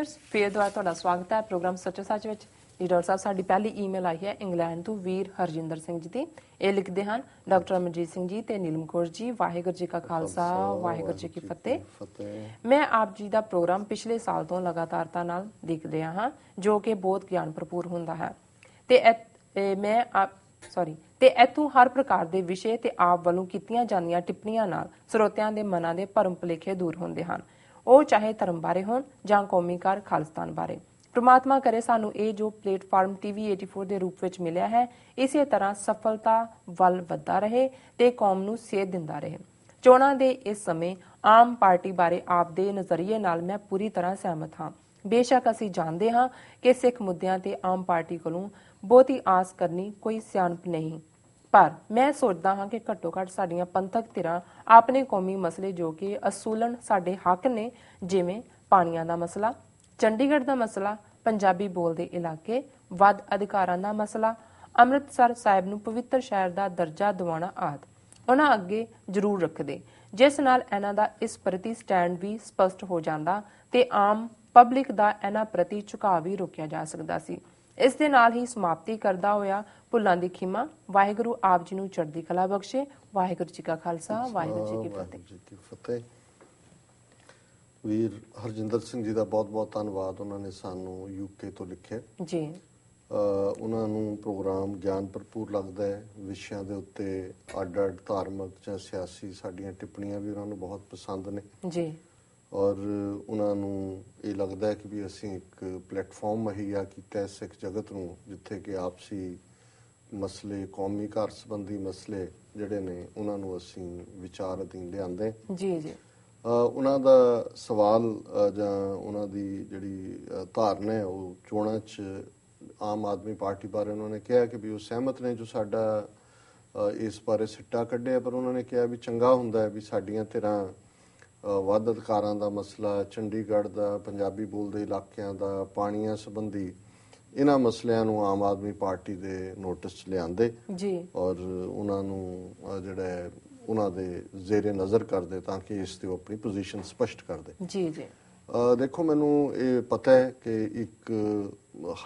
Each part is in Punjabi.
ਡੀਅਰਸ ਫੇਰ ਦੁਆਰਾ ਤੁਹਾਡਾ ਸਵਾਗਤ ਹੈ ਪ੍ਰੋਗਰਾਮ ਸੱਚੇ ਸੱਚ ਵਿੱਚ ਲੀਡਰ ਸਾਹਿਬ ਸਾਡੀ ਪਹਿਲੀ ਈਮੇਲ ਆਈ ਹੈ ਇੰਗਲੈਂਡ ਤੋਂ ਵੀਰ ਹਰਜਿੰਦਰ ਸਿੰਘ ਜੀ ਦੀ ਇਹ ਲਿਖਦੇ ਹਨ ਡਾਕਟਰ ਅਮਰਜੀਤ ਸਿੰਘ ਜੀ ਤੇ ਨੀਲਮ ਕੌਰ ਜੀ ਵਾਹਿਗੁਰੂ ਜੀ ਕਾ ਖਾਲਸਾ ਵਾਹਿਗੁਰੂ ਜੀ ਕੀ ਫਤਿਹ ਮੈਂ ਆਪ ਜੀ ਦਾ ਪ੍ਰੋਗਰਾਮ ਪਿਛਲੇ ਸਾਲ ਤੋਂ ਲਗਾਤਾਰਤਾ ਨਾਲ ਦੇਖ ਰਿਹਾ ਹਾਂ ਜੋ ਕਿ ਬਹੁਤ ਗਿਆਨ ਭਰਪੂਰ ਹੁੰਦਾ ਹੈ ਤੇ ਮੈਂ ਆਪ ਸੌਰੀ ਤੇ ਇਥੋਂ ਹਰ ਪ੍ਰਕਾਰ ਦੇ ਵਿਸ਼ੇ ਤੇ ਆਪ ਵੱਲੋਂ ਕੀਤੀਆਂ ਜਾਂਦੀਆਂ ਟਿੱਪਣੀਆਂ ਨਾਲ ਸਰੋਤਿਆਂ ਦੇ ਮਨਾਂ ਦੇ ਭਰਮ ਭਲੇਖੇ ਦੂਰ ਹੁੰਦੇ ਹਨ ਉਹ ਚਾਹੇ ਧਰਮ ਬਾਰੇ ਹੋਣ ਜਾਂ ਕੌਮੀ ਕਾਰ ਬਾਰੇ ਪ੍ਰਮਾਤਮਾ ਕਰੇ ਸਾਨੂੰ ਇਹ ਜੋ ਪਲੇਟਫਾਰਮ ਟੀਵੀ 84 ਦੇ ਰੂਪ ਵਿੱਚ ਮਿਲਿਆ ਹੈ ਇਸੇ ਤਰ੍ਹਾਂ ਸਫਲਤਾ ਵੱਲ ਵਧਦਾ ਰਹੇ ਤੇ ਕੌਮ ਨੂੰ ਸੇਧ ਦਿੰਦਾ ਰਹੇ ਚੋਣਾਂ ਦੇ ਇਸ ਸਮੇਂ ਆਮ ਪਾਰਟੀ ਬਾਰੇ ਆਪ ਦੇ ਨਜ਼ਰੀਏ ਨਾਲ ਮੈਂ ਪੂਰੀ ਤਰ੍ਹਾਂ ਸਹਿਮਤ ਹਾਂ ਬੇਸ਼ੱਕ ਅਸੀਂ ਜਾਣਦੇ ਹਾਂ ਕਿ ਸਿੱਖ ਮੁੱਦਿਆਂ ਤੇ ਆਮ ਪਾਰਟੀ ਕੋਲੋਂ ਬਹੁਤੀ ਆਸ ਕਰਨੀ ਕੋਈ ਸਿਆਣਪ ਨਹੀਂ ਪਰ ਮੈਂ ਸੋਚਦਾ ਹਾਂ ਕਿ ਘੱਟੋ ਘੱਟ ਸਾਡੀਆਂ ਪੰਥਕ ਧਿਰਾਂ ਆਪਣੇ ਕੌਮੀ ਮਸਲੇ ਜੋ ਕਿ ਅਸੂਲਨ ਸਾਡੇ ਹੱਕ ਨੇ ਜਿਵੇਂ ਪਾਣੀਆਂ ਦਾ ਮਸਲਾ ਚੰਡੀਗੜ੍ਹ ਦਾ ਮਸਲਾ ਪੰਜਾਬੀ ਬੋਲਦੇ ਇਲਾਕੇ ਵੱਧ ਅਧਿਕਾਰਾਂ ਦਾ ਮਸਲਾ ਅੰਮ੍ਰਿਤਸਰ ਸਾਹਿਬ ਨੂੰ ਪਵਿੱਤਰ ਸ਼ਹਿਰ ਦਾ ਦਰਜਾ ਦਿਵਾਉਣਾ ਆਦ ਉਹਨਾਂ ਅੱਗੇ ਜ਼ਰੂਰ ਰੱਖਦੇ ਜਿਸ ਨਾਲ ਇਹਨਾਂ ਦਾ ਇਸ ਪ੍ਰਤੀ ਸਟੈਂਡ ਵੀ ਸਪਸ਼ਟ ਹੋ ਜਾਂਦਾ ਤੇ ਆਮ ਪਬਲਿਕ ਦਾ ਇਹਨਾਂ ਪ੍ਰਤੀ ਝੁਕਾਅ ਵੀ ਰੋਕਿਆ ਜਾ ਸਕਦਾ ਸੀ ਇਸ ਦੇ ਨਾਲ ਹੀ ਸਮਾਪਤੀ ਕਰਦਾ ਹੋਇਆ ਭੁੱਲਾਂ ਦੀ ਖਿਮਾ ਵਾਹਿਗੁਰੂ ਆਪ ਜੀ ਨੂੰ ਚੜ੍ਹਦੀ ਕਲਾ ਬਖਸ਼ੇ ਵਾਹਿਗੁਰੂ ਜੀ ਕਾ ਖਾਲਸਾ ਵਾਹਿਗੁਰੂ ਜੀ ਕੀ ਫਤਿਹ ਵੀਰ ਹਰਜਿੰਦਰ ਸਿੰਘ ਜੀ ਦਾ ਬਹੁਤ-ਬਹੁਤ ਧੰਨਵਾਦ ਉਹਨਾਂ ਨੇ ਸਾਨੂੰ ਯੂਕੇ ਤੋਂ ਲਿਖਿਆ ਜੀ ਉਹਨਾਂ ਨੂੰ ਪ੍ਰੋਗਰਾਮ ਗਿਆਨ ਭਰਪੂਰ ਲੱਗਦਾ ਹੈ ਵਿਸ਼ਿਆਂ ਦੇ ਉੱਤੇ ਅੱਡ-ਅੱਡ ਧਾਰਮਿਕ ਜਾਂ ਸਿਆਸੀ ਸਾਡੀਆਂ ਟਿੱਪਣੀਆਂ ਵੀ ਉਹਨਾਂ ਨੂੰ ਬਹੁਤ ਪਸੰਦ ਨੇ ਜੀ ਔਰ ਉਹਨਾਂ ਨੂੰ ਇਹ ਲੱਗਦਾ ਹੈ ਕਿ ਵੀ ਅਸੀਂ ਇੱਕ ਪਲੇਟਫਾਰਮ ਮਹੱਈਆ ਕੀਤਾ ਹੈ ਸਿੱਖ ਜਗਤ ਨੂੰ ਜਿੱਥੇ ਕਿ ਆਪਸੀ ਮਸਲੇ ਕੌਮੀ ਘਰ ਸੰਬੰਧੀ ਮਸਲੇ ਜਿਹੜੇ ਨੇ ਉਹਨਾਂ ਨੂੰ ਅਸੀਂ ਵਿਚਾਰ ਅਧੀਨ ਲਿਆਂਦੇ ਜੀ ਜੀ ਉਹਨਾਂ ਦਾ ਸਵਾਲ ਜਾਂ ਉਹਨਾਂ ਦੀ ਜਿਹੜੀ ਧਾਰਨਾ ਹੈ ਉਹ ਚੋਣਾਂ 'ਚ ਆਮ ਆਦਮੀ ਪਾਰਟੀ ਬਾਰੇ ਉਹਨਾਂ ਨੇ ਕਿਹਾ ਕਿ ਵੀ ਉਹ ਸਹਿਮਤ ਨੇ ਜੋ ਸਾਡਾ ਇਸ ਬਾਰੇ ਸਿੱਟਾ ਕੱਢਿਆ ਪਰ ਉਹਨਾਂ ਨੇ ਕਿਹਾ ਵੀ ਚੰਗਾ ਹੁੰਦਾ ਹੈ ਵੀ ਸਾਡੀਆਂ ਤੇਰਾ ਵੱਧ ਅਧਿਕਾਰਾਂ ਦਾ ਮਸਲਾ ਚੰਡੀਗੜ੍ਹ ਦਾ ਪੰਜਾਬੀ ਬੋਲਦੇ ਇਲਾਕਿਆਂ ਦਾ ਪਾਣੀਆਂ ਸੰਬੰਧੀ ਇਹਨਾਂ ਮਸਲਿਆਂ ਨੂੰ ਆਮ ਆਦਮੀ ਪਾਰਟੀ ਦੇ ਨੋਟਿਸ 'ਚ ਲਿਆਂਦੇ ਜੀ ਔਰ ਉਹਨਾਂ ਨੂੰ ਜਿਹੜਾ ਉਹਨਾਂ ਦੇ ਜ਼ੇਰੇ ਨਜ਼ਰ ਕਰਦੇ ਤਾਂ ਕਿ ਇਸ ਤੇ ਆਪਣੀ ਪੋਜੀਸ਼ਨ ਸਪਸ਼ਟ ਕਰਦੇ ਜੀ ਜੀ ਦੇਖੋ ਮੈਨੂੰ ਇਹ ਪਤਾ ਹੈ ਕਿ ਇੱਕ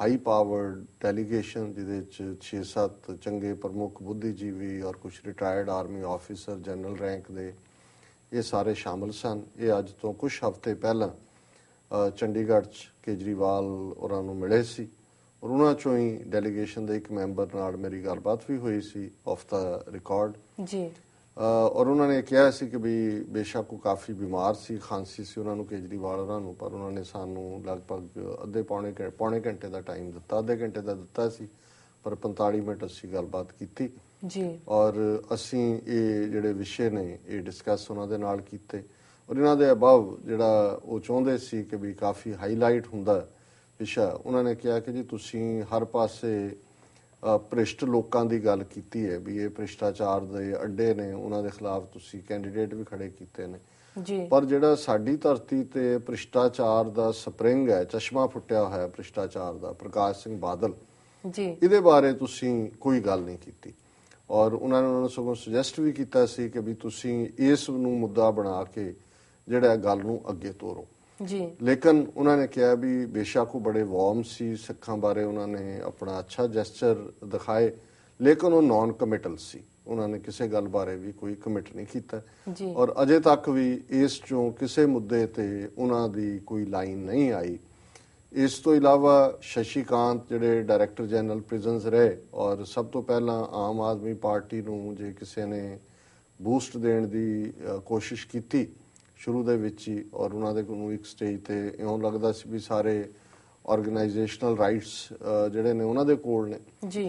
ਹਾਈ ਪਾਵਰਡ ਡੈਲੀਗੇਸ਼ਨ ਜਿਹਦੇ ਵਿੱਚ 6-7 ਚੰਗੇ ਪ੍ਰਮੁੱਖ ਬੁੱਧੀਜੀਵੀ ਔਰ ਕੁਝ retired army officer general rank ਦੇ ਇਹ ਸਾਰੇ ਸ਼ਾਮਲ ਸਨ ਇਹ ਅੱਜ ਤੋਂ ਕੁਝ ਹਫ਼ਤੇ ਪਹਿਲਾਂ ਚੰਡੀਗੜ੍ਹ 'ਚ ਕੇਜਰੀਵਾਲ ਉਹਨਾਂ ਨੂੰ ਮਿਲੇ ਸੀ ਔਰ ਉਹਨਾਂ ਚੋਂ ਹੀ ਡੈਲੀਗੇਸ਼ਨ ਦੇ ਇੱਕ ਮੈਂਬਰ ਨਾਲ ਮੇਰੀ ਗੱਲਬਾਤ ਵੀ ਹੋਈ ਸੀ ਆਫ ਦਾ ਰਿਕਾਰਡ ਜੀ ਔਰ ਉਹਨਾਂ ਨੇ ਕਿਹਾ ਸੀ ਕਿ ਵੀ ਬੇਸ਼ੱਕ ਉਹ ਕਾਫੀ ਬਿਮਾਰ ਸੀ ਖਾਂਸੀ ਸੀ ਉਹਨਾਂ ਨੂੰ ਕੇਜਰੀਵਾਲ ਉਹਨਾਂ ਨੂੰ ਪਰ ਉਹਨਾਂ ਨੇ ਸਾਨੂੰ ਲਗਭਗ ਅੱਧੇ ਪੌਣੇ ਪੌਣੇ ਘੰਟੇ ਦਾ ਟਾਈਮ ਦਿੱਤਾ ਅੱਧੇ ਘੰਟੇ ਦਾ ਦਿੱਤਾ ਸੀ ਪਰ 45 ਮਿੰਟ ਅਸੀਂ ਗੱਲਬਾਤ ਕੀਤੀ ਜੀ ਔਰ ਅਸੀਂ ਇਹ ਜਿਹੜੇ ਵਿਸ਼ੇ ਨੇ ਇਹ ਡਿਸਕਸ ਉਹਨਾਂ ਦੇ ਨਾਲ ਕੀਤੇ ਔਰ ਇਹਨਾਂ ਦੇ ਅਬਵ ਜਿਹੜਾ ਉਹ ਚਾਹੁੰਦੇ ਸੀ ਕਿ ਵੀ ਕਾਫੀ ਹਾਈਲਾਈਟ ਹੁੰਦਾ ਵਿਸ਼ਾ ਉਹਨਾਂ ਨੇ ਕਿਹਾ ਕਿ ਜੀ ਤੁਸੀਂ ਹਰ ਪਾਸੇ ਪ੍ਰਿਸ਼ਟ ਲੋਕਾਂ ਦੀ ਗੱਲ ਕੀਤੀ ਹੈ ਵੀ ਇਹ ਭ੍ਰਿਸ਼ਟਾਚਾਰ ਦੇ ਅੱਡੇ ਨੇ ਉਹਨਾਂ ਦੇ ਖਿਲਾਫ ਤੁਸੀਂ ਕੈਂਡੀਡੇਟ ਵੀ ਖੜੇ ਕੀਤੇ ਨੇ ਜੀ ਪਰ ਜਿਹੜਾ ਸਾਡੀ ਧਰਤੀ ਤੇ ਭ੍ਰਿਸ਼ਟਾਚਾਰ ਦਾ ਸਪ੍ਰਿੰਗ ਹੈ ਚਸ਼ਮਾ ਫੁੱਟਿਆ ਹੋਇਆ ਭ੍ਰਿਸ਼ਟਾਚਾਰ ਦਾ ਪ੍ਰਕਾਸ਼ ਸਿੰਘ ਬਾਦਲ ਜੀ ਇਹਦੇ ਬਾਰੇ ਤੁਸੀਂ ਕੋਈ ਗੱਲ ਨਹੀਂ ਕੀਤੀ ਔਰ ਉਹਨਾਂ ਨੇ ਉਹਨਾਂ ਨੂੰ ਸਗੋਂ ਸੁਜੈਸਟ ਵੀ ਕੀਤਾ ਸੀ ਕਿ ਵੀ ਤੁਸੀਂ ਇਸ ਨੂੰ ਮੁੱਦਾ ਬਣਾ ਕੇ ਜਿਹੜਾ ਗੱਲ ਨੂੰ ਅੱਗੇ ਤੋਰੋ ਜੀ ਲੇਕਿਨ ਉਹਨਾਂ ਨੇ ਕਿਹਾ ਵੀ ਬੇਸ਼ੱਕ ਉਹ ਬੜੇ ਵਾਰਮ ਸੀ ਸਿੱਖਾਂ ਬਾਰੇ ਉਹਨਾਂ ਨੇ ਆਪਣਾ ਅੱਛਾ ਜੈਸਚਰ ਦਿਖਾਏ ਲੇਕਿਨ ਉਹ ਨਾਨ ਕਮਿਟਲ ਸੀ ਉਹਨਾਂ ਨੇ ਕਿਸੇ ਗੱਲ ਬਾਰੇ ਵੀ ਕੋਈ ਕਮਿਟ ਨਹੀਂ ਕੀਤਾ ਔਰ ਅਜੇ ਤੱਕ ਵੀ ਇਸ ਚੋਂ ਕਿਸੇ ਮੁੱਦੇ ਤੇ ਉਹਨਾਂ ਦੀ ਕੋਈ ਲਾਈਨ ਨਹੀਂ ਆਈ ਇਸ ਤੋਂ ਇਲਾਵਾ ਸ਼ਸ਼ੀਕਾਂਤ ਜਿਹੜੇ ਡਾਇਰੈਕਟਰ ਜਨਰਲ ਪ੍ਰਿਜ਼ਨਸ ਰਹੇ ਔਰ ਸਭ ਤੋਂ ਪਹਿਲਾਂ ਆਮ ਆਦਮੀ ਪਾਰਟੀ ਨੂੰ ਜੇ ਕਿਸੇ ਨੇ ਬੂਸਟ ਦੇਣ ਦੀ ਕੋਸ਼ਿਸ਼ ਕੀਤੀ ਸ਼ੁਰੂ ਦੇ ਵਿੱਚ ਹੀ ਔਰ ਉਹਨਾਂ ਦੇ ਨੂੰ ਇੱਕ ਸਟੇਜ ਤੇ ਇਉਂ ਲੱਗਦਾ ਸੀ ਵੀ ਸਾਰੇ ਆਰਗੇਨਾਈਜੇਸ਼ਨਲ ਰਾਈਟਸ ਜਿਹੜੇ ਨੇ ਉਹਨਾਂ ਦੇ ਕੋਲ ਨੇ ਜੀ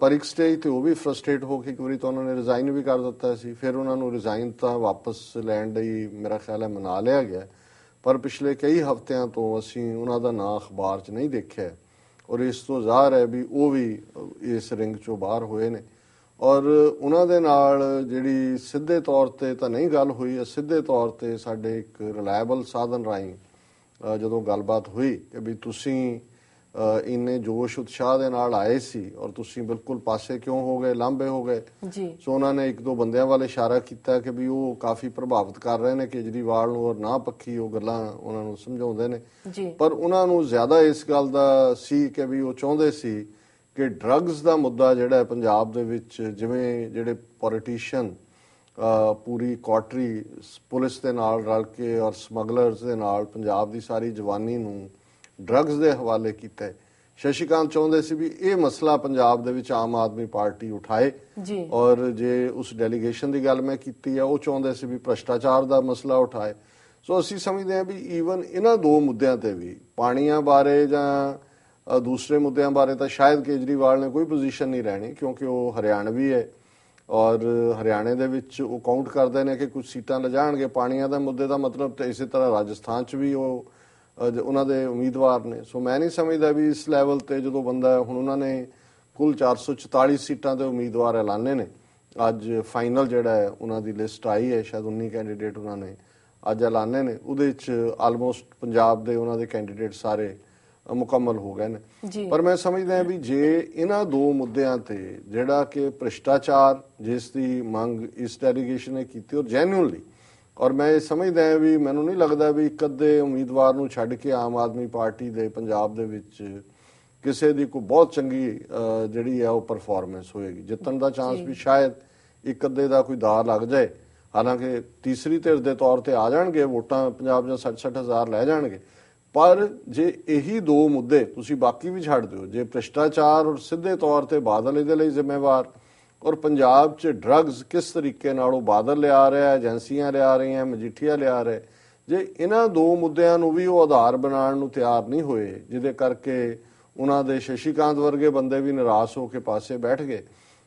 ਪਰ ਇੱਕ ਸਟੇਜ ਤੇ ਉਹ ਵੀ ਫਰਸਟ੍ਰੇਟ ਹੋ ਕੇ ਇੱਕ ਵਾਰੀ ਤਾਂ ਉਹਨਾਂ ਨੇ ਰਿਜ਼ਾਈਨ ਵੀ ਕਰ ਦਿੱਤਾ ਸੀ ਫਿਰ ਉਹਨਾਂ ਨੂੰ ਰਿਜ਼ਾਈਨ ਤਾਂ ਵਾਪਸ ਲੈਣ ਲਈ ਮੇਰਾ ਖਿਆਲ ਹੈ ਮਨਾ ਲਿਆ ਗਿਆ ਪਰ ਪਿਛਲੇ ਕਈ ਹਫ਼ਤਿਆਂ ਤੋਂ ਅਸੀਂ ਉਹਨਾਂ ਦਾ ਨਾਂ ਅਖਬਾਰ 'ਚ ਨਹੀਂ ਦੇਖਿਆ ਔਰ ਇਸ ਤੋਂ ਜ਼ਾਹਰ ਹੈ ਵੀ ਉਹ ਵੀ ਇਸ ਰਿੰਗ 'ਚੋਂ ਬਾਹਰ ਹੋਏ ਨੇ ਔਰ ਉਹਨਾਂ ਦੇ ਨਾਲ ਜਿਹੜੀ ਸਿੱਧੇ ਤੌਰ ਤੇ ਤਾਂ ਨਹੀਂ ਗੱਲ ਹੋਈ ਹੈ ਸਿੱਧੇ ਤੌਰ ਤੇ ਸਾਡੇ ਇੱਕ ਰਿਲਾਇਬਲ ਸਾਧਨ ਰਾਈ ਜਦੋਂ ਗੱਲਬਾਤ ਹੋਈ ਕਿ ਵੀ ਤੁਸੀਂ ਇੰਨੇ ਜੋਸ਼ ਉਤਸ਼ਾਹ ਦੇ ਨਾਲ ਆਏ ਸੀ ਔਰ ਤੁਸੀਂ ਬਿਲਕੁਲ ਪਾਸੇ ਕਿਉਂ ਹੋ ਗਏ ਲਾਂਬੇ ਹੋ ਗਏ ਜੀ ਸੋ ਉਹਨਾਂ ਨੇ ਇੱਕ ਦੋ ਬੰਦਿਆਂ ਵਾਲੇ ਇਸ਼ਾਰਾ ਕੀਤਾ ਕਿ ਵੀ ਉਹ ਕਾਫੀ ਪ੍ਰਭਾਵਿਤ ਕਰ ਰਹੇ ਨੇ ਕੇਜਰੀਵਾਲ ਨੂੰ ਔਰ ਨਾ ਪੱਖੀ ਉਹ ਗੱਲਾਂ ਉਹਨਾਂ ਨੂੰ ਸਮਝਾਉਂਦੇ ਨੇ ਜੀ ਪਰ ਉਹਨਾਂ ਨੂੰ ਜ਼ਿਆਦਾ ਇਸ ਗੱਲ ਦਾ ਸੀ ਕਿ ਵੀ ਉਹ ਚਾਹੁੰਦੇ ਸੀ ਕਿ ਡਰੱਗਸ ਦਾ ਮੁੱਦਾ ਜਿਹੜਾ ਪੰਜਾਬ ਦੇ ਵਿੱਚ ਜਿਵੇਂ ਜਿਹੜੇ ਪੋਲੀਟੀਸ਼ੀਅਨ ਪੂਰੀ ਕਾਟਰੀ ਪੁਲਿਸ ਦੇ ਨਾਲ ਰਲ ਕੇ ਔਰ ਸਮਗਲਰਸ ਦੇ ਨਾਲ ਪੰਜਾਬ ਦੀ ਸਾਰੀ ਜਵਾਨੀ ਨੂੰ ਡਰੱਗਸ ਦੇ ਹਵਾਲੇ ਕੀਤਾ ਹੈ ਸ਼ਸ਼ੀਕਾਂਤ ਚਾਹੁੰਦੇ ਸੀ ਵੀ ਇਹ ਮਸਲਾ ਪੰਜਾਬ ਦੇ ਵਿੱਚ ਆਮ ਆਦਮੀ ਪਾਰਟੀ ਉਠਾਏ ਜੀ ਔਰ ਜੇ ਉਸ ਡੈਲੀਗੇਸ਼ਨ ਦੀ ਗੱਲ ਮੈਂ ਕੀਤੀ ਆ ਉਹ ਚਾਹੁੰਦੇ ਸੀ ਵੀ ਭ੍ਰਸ਼ਟਾਚਾਰ ਦਾ ਮਸਲਾ ਉਠਾਏ ਸੋ ਅਸੀਂ ਸਮਝਦੇ ਹਾਂ ਵੀ ਈਵਨ ਇਹਨਾਂ ਦੋ ਮੁੱਦਿਆਂ ਤੇ ਵੀ ਪਾਣੀਆਂ ਬਾਰੇ ਜਾਂ ਦੂਸਰੇ ਮੁੱਦਿਆਂ ਬਾਰੇ ਤਾਂ ਸ਼ਾਇਦ ਕੇਜਰੀਵਾਲ ਨੇ ਕੋਈ ਪੋਜੀਸ਼ਨ ਨਹੀਂ ਰਹਿਣੀ ਕਿਉਂਕਿ ਉਹ ਹਰਿਆਣਵੀ ਹੈ ਔਰ ਹਰਿਆਣੇ ਦੇ ਵਿੱਚ ਉਹ ਕਾਊਂਟ ਕਰਦੇ ਨੇ ਕਿ ਕੁਝ ਸੀਟਾਂ ਲਜਾਣਗੇ ਪਾਣੀਆਂ ਦਾ ਮੁੱਦੇ ਦਾ ਮਤਲਬ ਤੇ ਇਸੇ ਤਰ੍ਹਾਂ ਰਾਜਸਥਾਨ 'ਚ ਵੀ ਉਹ ਉਹਨਾਂ ਦੇ ਉਮੀਦਵਾਰ ਨੇ ਸੋ ਮੈਂ ਨਹੀਂ ਸਮਝਦਾ ਵੀ ਇਸ ਲੈਵਲ ਤੇ ਜਦੋਂ ਬੰਦਾ ਹੁਣ ਉਹਨਾਂ ਨੇ ਕੁੱਲ 444 ਸੀਟਾਂ ਦੇ ਉਮੀਦਵਾਰ ਐਲਾਨੇ ਨੇ ਅੱਜ ਫਾਈਨਲ ਜਿਹੜਾ ਹੈ ਉਹਨਾਂ ਦੀ ਲਿਸਟ ਆਈ ਹੈ ਸ਼ਾਇਦ 19 ਕੈਂਡੀਡੇਟ ਉਹਨਾਂ ਨੇ ਅੱਜ ਐਲਾਨੇ ਨੇ ਉਹਦੇ ਵਿੱਚ ਆਲਮੋਸਟ ਪੰਜਾਬ ਦੇ ਉਹਨਾਂ ਦੇ ਕੈਂਡੀਡੇਟ ਸਾਰੇ ਮੁਕੰਮਲ ਹੋ ਗਏ ਨੇ ਪਰ ਮੈਂ ਸਮਝਦਾ ਹਾਂ ਵੀ ਜੇ ਇਹਨਾਂ ਦੋ ਮੁੱਦਿਆਂ ਤੇ ਜਿਹੜਾ ਕਿ ਭ੍ਰਿਸ਼ਟਾਚਾਰ ਜਿਸ ਦੀ ਮੰਗ ਇਸ ਡੈਲੀਗੇਸ਼ਨ ਨੇ ਕੀਤੀ ਔਰ ਜੈਨੂਇਨਲੀ ਔਰ ਮੈਂ ਇਹ ਸਮਝਦਾ ਹਾਂ ਵੀ ਮੈਨੂੰ ਨਹੀਂ ਲੱਗਦਾ ਵੀ ਇੱਕ ਅੱਧੇ ਉਮੀਦਵਾਰ ਨੂੰ ਛੱਡ ਕੇ ਆਮ ਆਦਮੀ ਪਾਰਟੀ ਦੇ ਪੰਜਾਬ ਦੇ ਵਿੱਚ ਕਿਸੇ ਦੀ ਕੋਈ ਬਹੁਤ ਚੰਗੀ ਜਿਹੜੀ ਹੈ ਉਹ ਪਰਫਾਰਮੈਂਸ ਹੋਏਗੀ ਜਿੱਤਣ ਦਾ ਚਾਂਸ ਵੀ ਸ਼ਾਇਦ ਇੱਕ ਅੱਧੇ ਦਾ ਕੋਈ ਦਾਅ ਲੱਗ ਜਾਏ ਹਾਲਾਂਕਿ ਤੀਸਰੀ ਧਿਰ ਦੇ ਤੌਰ ਤੇ ਆ ਜਾਣਗੇ ਵੋਟਾਂ ਪੰਜਾਬ ਜਾਂ 60-60 ਲੈ ਜਾਣਗੇ ਪਰ ਜੇ ਇਹੀ ਦੋ ਮੁੱਦੇ ਤੁਸੀਂ ਬਾਕੀ ਵੀ ਛੱਡ ਦਿਓ ਜੇ ਭ੍ਰਿਸ਼ਟਾਚਾਰ ਔਰ ਸਿੱਧੇ ਤੌਰ ਤੇ ਬਾਦਲ ਇਹਦੇ ਲਈ ਜ਼ਿੰਮੇਵਾਰ ਔਰ ਪੰਜਾਬ 'ਚ ਡਰੱਗਸ ਕਿਸ ਤਰੀਕੇ ਨਾਲ ਉਹ ਬਾਦਲ ਲਿਆ ਰਿਹਾ ਏਜੰਸੀਆਂ ਲਿਆ ਰਹੀਆਂ ਮਜੀਠੀਆ ਲਿਆ ਰਹੇ ਜੇ ਇਹਨਾਂ ਦੋ ਮੁੱਦਿਆਂ ਨੂੰ ਵੀ ਉਹ ਆਧਾਰ ਬਣਾਉਣ ਨੂੰ ਤਿਆਰ ਨਹੀਂ ਹੋਏ ਜਿਹਦੇ ਕਰਕੇ ਉਹਨਾਂ ਦੇ ਸ਼ਸ਼ੀਕਾਂਤ ਵਰਗੇ ਬੰਦੇ ਵੀ ਨਿਰਾਸ਼ ਹੋ ਕੇ ਪਾਸੇ ਬੈਠ ਗਏ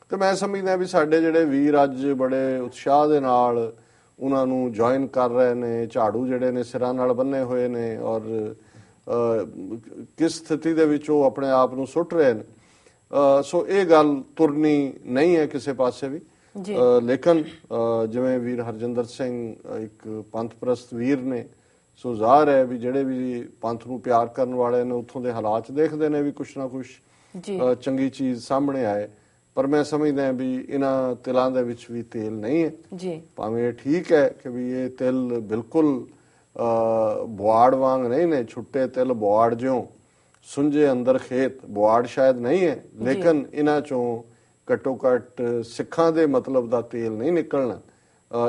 ਤੇ ਮੈਂ ਸਮਝਦਾ ਵੀ ਸਾਡੇ ਜਿਹੜੇ ਵੀਰ ਅੱਜ ਬੜੇ ਉਤਸ਼ਾਹ ਦੇ ਨਾਲ ਉਹਨਾਂ ਨੂੰ ਜੁਆਇਨ ਕਰ ਰਹੇ ਨੇ ਝਾੜੂ ਜਿਹੜੇ ਨੇ ਸਿਰਾਂ ਨਾਲ ਬੰਨੇ ਹੋਏ ਨੇ ਔਰ ਕਿਸ ਸਥਿਤੀ ਦੇ ਵਿੱਚ ਉਹ ਆਪਣੇ ਆਪ ਨੂੰ ਸੁੱਟ ਰਹੇ ਨੇ ਸੋ ਇਹ ਗੱਲ ਤੁਰਨੀ ਨਹੀਂ ਹੈ ਕਿਸੇ ਪਾਸੇ ਵੀ ਲੇਕਿਨ ਜਿਵੇਂ ਵੀਰ ਹਰਜਿੰਦਰ ਸਿੰਘ ਇੱਕ ਪੰਥਪ੍ਰਸਤ ਵੀਰ ਨੇ ਸੋ ਜ਼ਾਹਰ ਹੈ ਵੀ ਜਿਹੜੇ ਵੀ ਪੰਥ ਨੂੰ ਪਿਆਰ ਕਰਨ ਵਾਲੇ ਨੇ ਉੱਥੋਂ ਦੇ ਹਾਲਾਤ ਦੇਖਦੇ ਨੇ ਵੀ ਕੁਛ ਨਾ ਕੁਛ ਚੰਗੀ ਚੀਜ਼ ਸਾਹਮਣੇ ਆਏ ਪਰ ਮੈਂ ਸਮਝਦਾ ਹਾਂ ਵੀ ਇਹਨਾਂ ਤਿਲਾਂ ਦੇ ਵਿੱਚ ਵੀ ਤੇਲ ਨਹੀਂ ਹੈ ਜੀ ਭਾਵੇਂ ਇਹ ਠੀਕ ਹੈ ਕਿ ਵੀ ਇਹ ਤਿਲ ਬਿਲਕੁਲ ਬੁਆੜ ਵਾਂਗ ਨਹੀਂ ਨੇ ਛੁੱਟੇ ਤਿਲ ਬੁਆੜ ਜਿਉਂ ਸੁੰਝੇ ਅੰਦਰ ਖੇਤ ਬੁਆੜ ਸ਼ਾਇਦ ਨਹੀਂ ਹੈ ਲੇਕਿਨ ਇਹਨਾਂ ਚੋਂ ਘਟੋ ਘਟ ਸਿੱਖਾਂ ਦੇ ਮਤਲਬ ਦਾ ਤੇਲ ਨਹੀਂ ਨਿਕਲਣਾ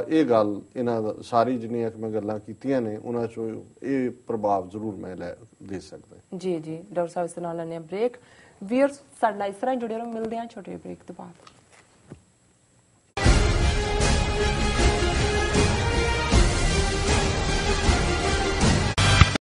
ਇਹ ਗੱਲ ਇਹਨਾਂ ਦਾ ਸਾਰੀ ਜਿੰਨੀਆਂ ਕਿ ਮੈਂ ਗੱਲਾਂ ਕੀਤੀਆਂ ਨੇ ਉਹਨਾਂ ਚੋਂ ਇਹ ਪ੍ਰਭਾਵ ਜ਼ਰੂਰ ਮੈਂ ਲੈ ਦੇ ਸਕਦਾ ਜੀ ਜੀ ਡਾਕਟਰ ਸਾਹਿਬ ਇਸ ਨਾਲ ਲੈਣੇ ਬ੍ਰੇਕ ਵੀਅਰ ਸਾਡੇ ਨਾਲ ਇਸ ਤਰ੍ਹਾਂ ਜੁੜੇ ਰਹੋ ਮਿਲਦੇ ਆ ਛੋਟੇ ਬ੍ਰੇਕ ਤੋਂ ਬਾਅਦ